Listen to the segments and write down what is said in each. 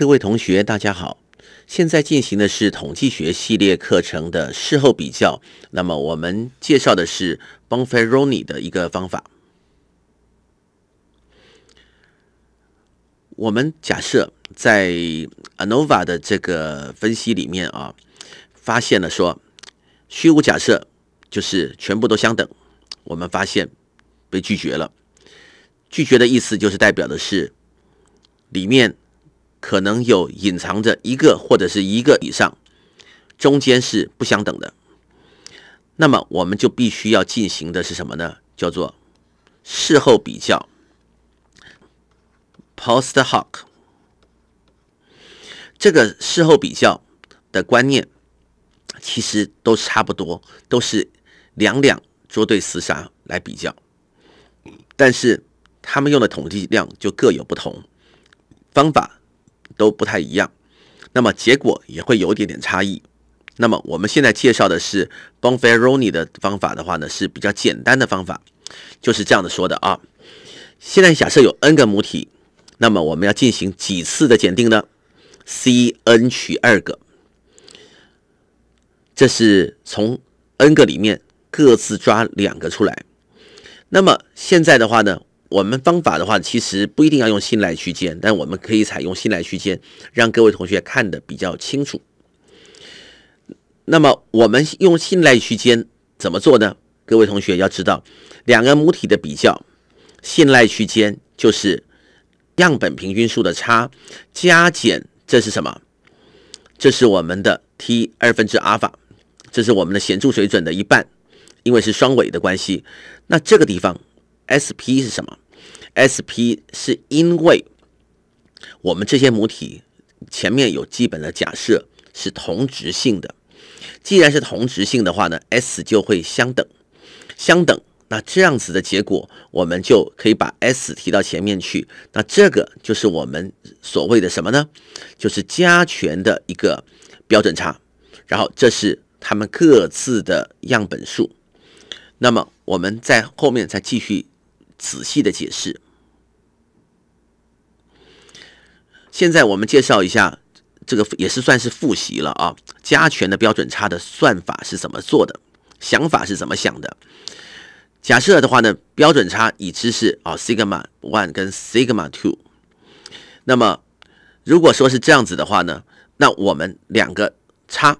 各位同学，大家好！现在进行的是统计学系列课程的事后比较。那么，我们介绍的是 Bonferroni 的一个方法。我们假设在 ANOVA 的这个分析里面啊，发现了说，虚无假设就是全部都相等，我们发现被拒绝了。拒绝的意思就是代表的是里面。可能有隐藏着一个或者是一个以上，中间是不相等的。那么我们就必须要进行的是什么呢？叫做事后比较 （post hoc）。这个事后比较的观念其实都差不多，都是两两捉对厮杀来比较，但是他们用的统计量就各有不同方法。都不太一样，那么结果也会有一点点差异。那么我们现在介绍的是 Bonferroni 的方法的话呢，是比较简单的方法，就是这样子说的啊。现在假设有 n 个母体，那么我们要进行几次的检定呢？Cn 取二个，这是从 n 个里面各自抓两个出来。那么现在的话呢？我们方法的话，其实不一定要用信赖区间，但我们可以采用信赖区间，让各位同学看的比较清楚。那么，我们用信赖区间怎么做呢？各位同学要知道，两个母体的比较，信赖区间就是样本平均数的差加减，这是什么？这是我们的 t 二分之阿尔法，这是我们的显著水准的一半，因为是双尾的关系。那这个地方 SP 是什么？S P 是因为我们这些母体前面有基本的假设是同值性的，既然是同值性的话呢，S 就会相等，相等，那这样子的结果，我们就可以把 S 提到前面去，那这个就是我们所谓的什么呢？就是加权的一个标准差，然后这是他们各自的样本数，那么我们在后面再继续。仔细的解释。现在我们介绍一下这个也是算是复习了啊，加权的标准差的算法是怎么做的，想法是怎么想的。假设的话呢，标准差已知是啊，sigma one 跟 sigma two。那么如果说是这样子的话呢，那我们两个差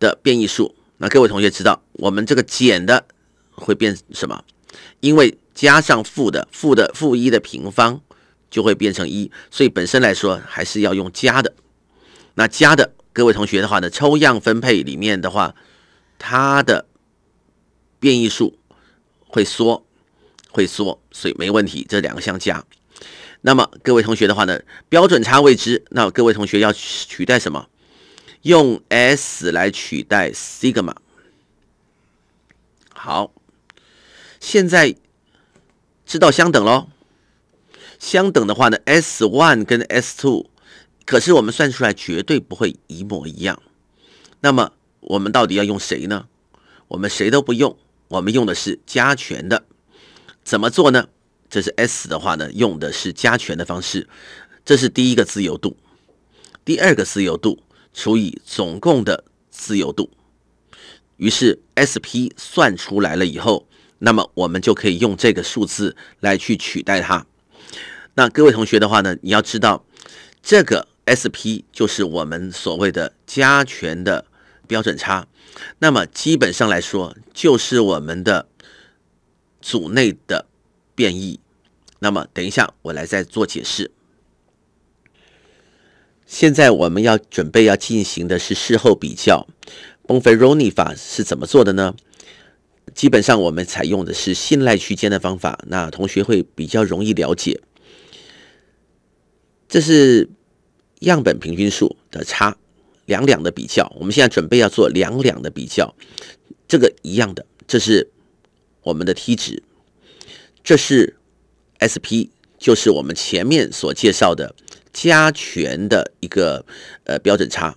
的变异数，那各位同学知道，我们这个减的会变什么？因为加上负的负的负一的平方就会变成一，所以本身来说还是要用加的。那加的各位同学的话呢，抽样分配里面的话，它的变异数会缩，会缩，所以没问题，这两个相加。那么各位同学的话呢，标准差未知，那各位同学要取代什么？用 s 来取代 sigma。好。现在知道相等喽。相等的话呢，S one 跟 S two，可是我们算出来绝对不会一模一样。那么我们到底要用谁呢？我们谁都不用，我们用的是加权的。怎么做呢？这是 S 的话呢，用的是加权的方式。这是第一个自由度，第二个自由度除以总共的自由度，于是 S p 算出来了以后。那么我们就可以用这个数字来去取代它。那各位同学的话呢，你要知道这个 SP 就是我们所谓的加权的标准差。那么基本上来说，就是我们的组内的变异。那么等一下我来再做解释。现在我们要准备要进行的是事后比较，Bonferroni 法是怎么做的呢？基本上我们采用的是信赖区间的方法，那同学会比较容易了解。这是样本平均数的差，两两的比较。我们现在准备要做两两的比较，这个一样的。这是我们的 t 值，这是 sp，就是我们前面所介绍的加权的一个呃标准差，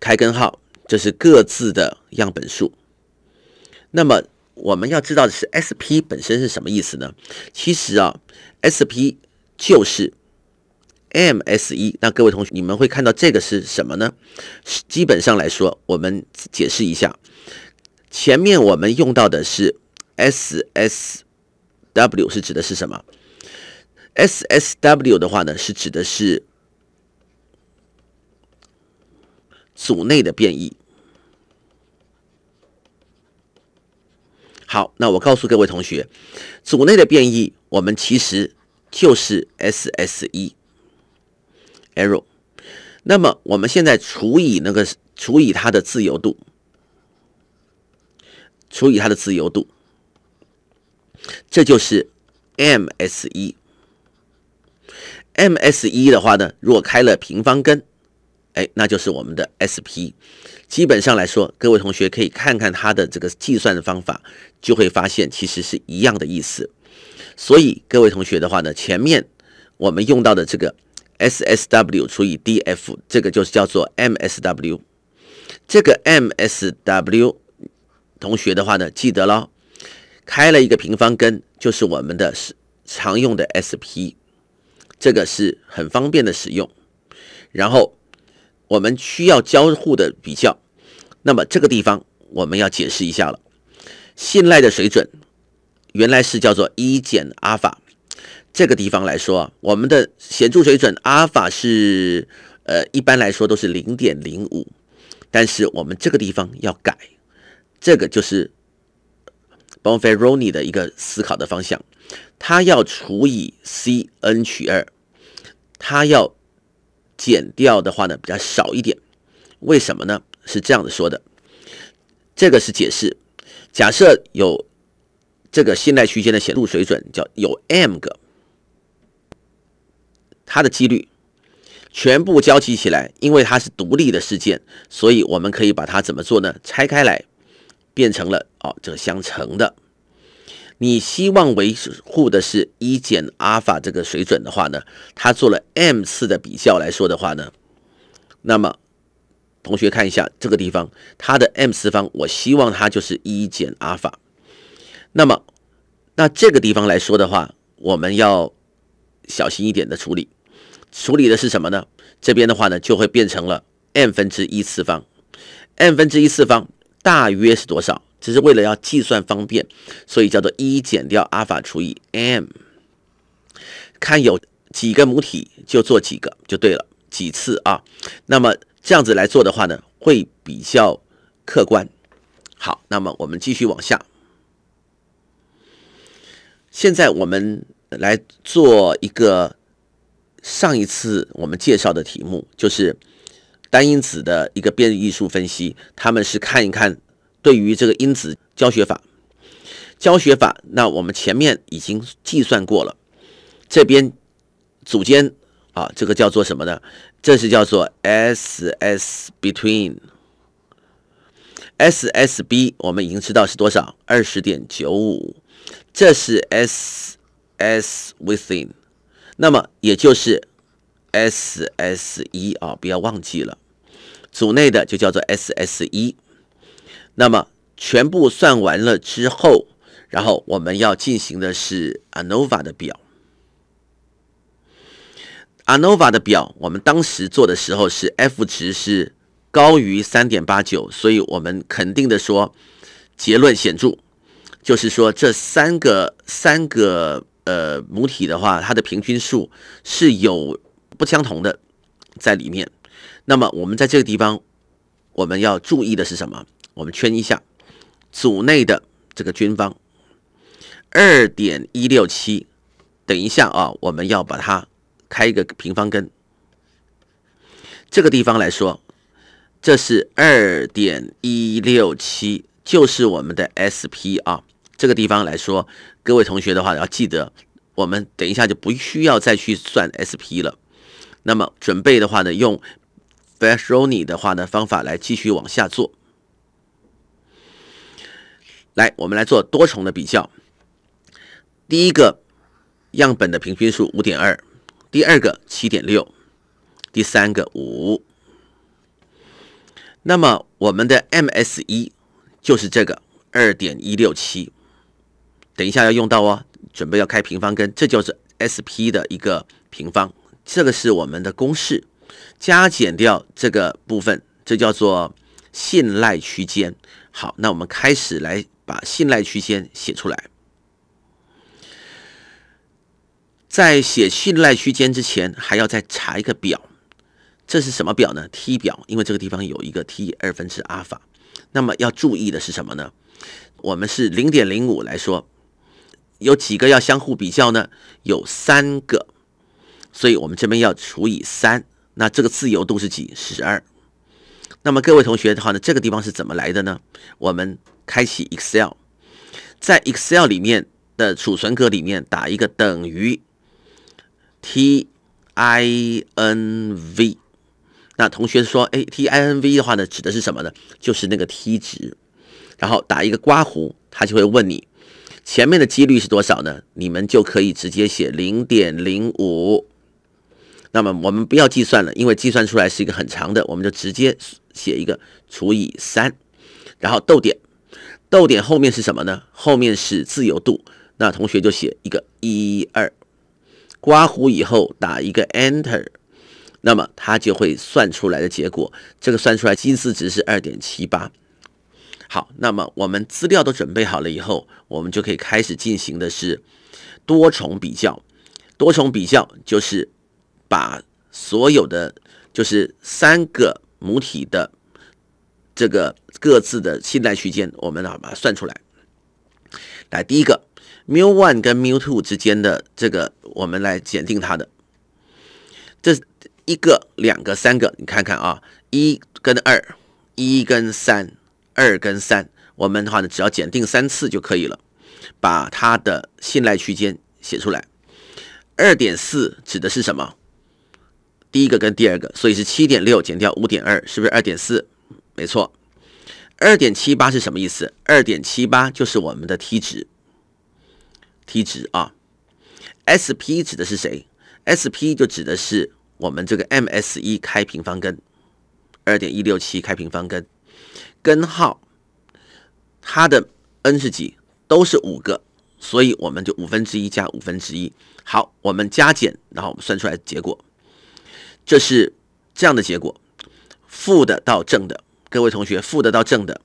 开根号。这是各自的样本数。那么我们要知道的是，SP 本身是什么意思呢？其实啊，SP 就是 MS 一。那各位同学，你们会看到这个是什么呢？基本上来说，我们解释一下，前面我们用到的是 SSW，是指的是什么？SSW 的话呢，是指的是组内的变异。好，那我告诉各位同学，组内的变异我们其实就是 SSE，error。那么我们现在除以那个除以它的自由度，除以它的自由度，这就是 m s 一。m s 一的话呢，如果开了平方根。哎，那就是我们的 SP。基本上来说，各位同学可以看看它的这个计算的方法，就会发现其实是一样的意思。所以各位同学的话呢，前面我们用到的这个 SSW 除以 DF，这个就是叫做 MSW。这个 MSW 同学的话呢，记得咯，开了一个平方根，就是我们的是常用的 SP，这个是很方便的使用。然后我们需要交互的比较，那么这个地方我们要解释一下了。信赖的水准原来是叫做一减阿尔法，这个地方来说，我们的显著水准阿尔法是呃一般来说都是零点零五，但是我们这个地方要改，这个就是 Bonferroni 的一个思考的方向，它要除以 Cn 取二，它要。减掉的话呢比较少一点，为什么呢？是这样子说的，这个是解释。假设有这个信赖区间的显著水准，叫有 m 个，它的几率全部交集起来，因为它是独立的事件，所以我们可以把它怎么做呢？拆开来，变成了哦这个相乘的。你希望维护的是一减阿尔法这个水准的话呢？它做了 m 次的比较来说的话呢，那么同学看一下这个地方，它的 m 次方，我希望它就是一减阿尔法。那么，那这个地方来说的话，我们要小心一点的处理，处理的是什么呢？这边的话呢，就会变成了 m 分之一次方，m 分之一次方大约是多少？只是为了要计算方便，所以叫做一减掉阿尔法除以 m，看有几个母体就做几个就对了几次啊。那么这样子来做的话呢，会比较客观。好，那么我们继续往下。现在我们来做一个上一次我们介绍的题目，就是单因子的一个变异数分析，他们是看一看。对于这个因子教学法，教学法那我们前面已经计算过了，这边组间啊，这个叫做什么呢？这是叫做 SS between，SSB，我们已经知道是多少，二十点九五，这是 SS within，那么也就是 SS 一啊，不要忘记了，组内的就叫做 SS 一。那么全部算完了之后，然后我们要进行的是 ANOVA 的表。ANOVA 的表，我们当时做的时候是 F 值是高于三点八九，所以我们肯定的说结论显著，就是说这三个三个呃母体的话，它的平均数是有不相同的在里面。那么我们在这个地方，我们要注意的是什么？我们圈一下，组内的这个军方，二点一六七，等一下啊，我们要把它开一个平方根。这个地方来说，这是二点一六七，就是我们的 SP 啊。这个地方来说，各位同学的话要记得，我们等一下就不需要再去算 SP 了。那么准备的话呢，用 Bashroni 的话呢方法来继续往下做。来，我们来做多重的比较。第一个样本的平均数五点二，第二个七点六，第三个五。那么我们的 m s 一就是这个二点一六七。等一下要用到哦，准备要开平方根，这就是 SP 的一个平方。这个是我们的公式，加减掉这个部分，这叫做信赖区间。好，那我们开始来。把信赖区间写出来。在写信赖区间之前，还要再查一个表，这是什么表呢？t 表，因为这个地方有一个 t 二分之阿尔法。那么要注意的是什么呢？我们是零点零五来说，有几个要相互比较呢？有三个，所以我们这边要除以三。那这个自由度是几？十二。那么各位同学的话呢，这个地方是怎么来的呢？我们开启 Excel，在 Excel 里面的储存格里面打一个等于 TINV，那同学说，哎，TINV 的话呢，指的是什么呢？就是那个 T 值，然后打一个刮胡，他就会问你前面的几率是多少呢？你们就可以直接写零点零五。那么我们不要计算了，因为计算出来是一个很长的，我们就直接写一个除以三，然后逗点，逗点后面是什么呢？后面是自由度，那同学就写一个一二，刮胡以后打一个 enter，那么它就会算出来的结果，这个算出来近似值是二点七八。好，那么我们资料都准备好了以后，我们就可以开始进行的是多重比较，多重比较就是。把所有的就是三个母体的这个各自的信赖区间，我们呢把它算出来。来，第一个，mu one 跟 mu two 之间的这个，我们来检定它的这一个、两个、三个，你看看啊，一跟二，一跟三，二跟三，我们的话呢，只要检定三次就可以了，把它的信赖区间写出来。二点四指的是什么？第一个跟第二个，所以是七点六减掉五点二，是不是二点四？没错。二点七八是什么意思？二点七八就是我们的 t 值。t 值啊，SP 指的是谁？SP 就指的是我们这个 m s 一开平方根，二点一六七开平方根，根号。它的 n 是几？都是五个，所以我们就五分之一加五分之一。好，我们加减，然后我们算出来结果。这是这样的结果，负的到正的，各位同学，负的到正的，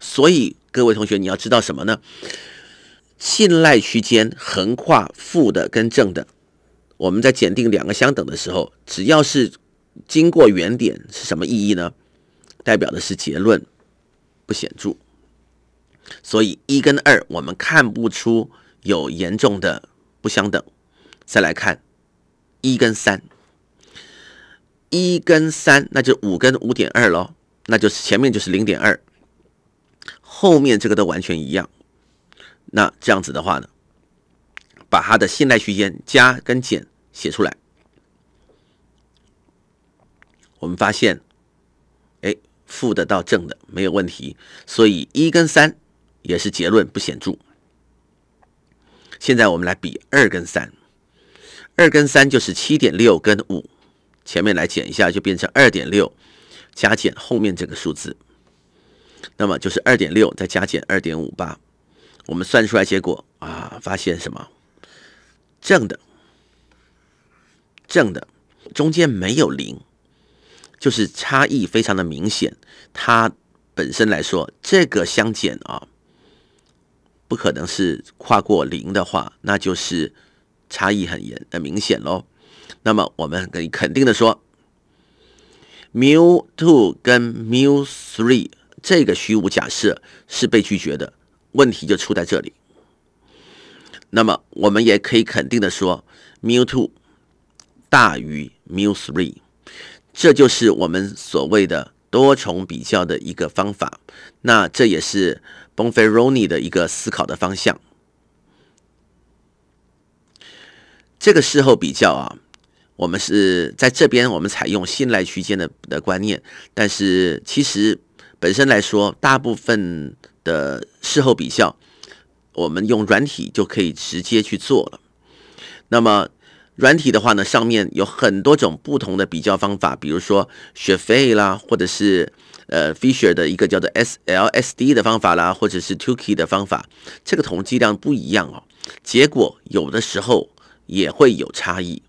所以各位同学你要知道什么呢？信赖区间横跨负的跟正的，我们在检定两个相等的时候，只要是经过原点是什么意义呢？代表的是结论不显著，所以一跟二我们看不出有严重的不相等，再来看一跟三。一跟三，那就五跟五点二喽，那就是前面就是零点二，后面这个都完全一样。那这样子的话呢，把它的信赖区间加跟减写出来，我们发现，哎，负的到正的没有问题，所以一跟三也是结论不显著。现在我们来比二跟三，二跟三就是七点六跟五。前面来减一下，就变成二点六加减后面这个数字，那么就是二点六再加减二点五八，我们算出来结果啊，发现什么？正的，正的，中间没有零，就是差异非常的明显。它本身来说，这个相减啊，不可能是跨过零的话，那就是差异很严很明显喽。那么我们可以肯定的说，mu two 跟 mu three 这个虚无假设是被拒绝的，问题就出在这里。那么我们也可以肯定的说，mu two 大于 mu three，这就是我们所谓的多重比较的一个方法。那这也是 Bonferroni 的一个思考的方向。这个事后比较啊。我们是在这边，我们采用信赖区间的的观念，但是其实本身来说，大部分的事后比较，我们用软体就可以直接去做了。那么软体的话呢，上面有很多种不同的比较方法，比如说雪费啦，或者是呃 Fisher 的一个叫做 S L S D 的方法啦，或者是 Tukey 的方法，这个统计量不一样哦，结果有的时候也会有差异。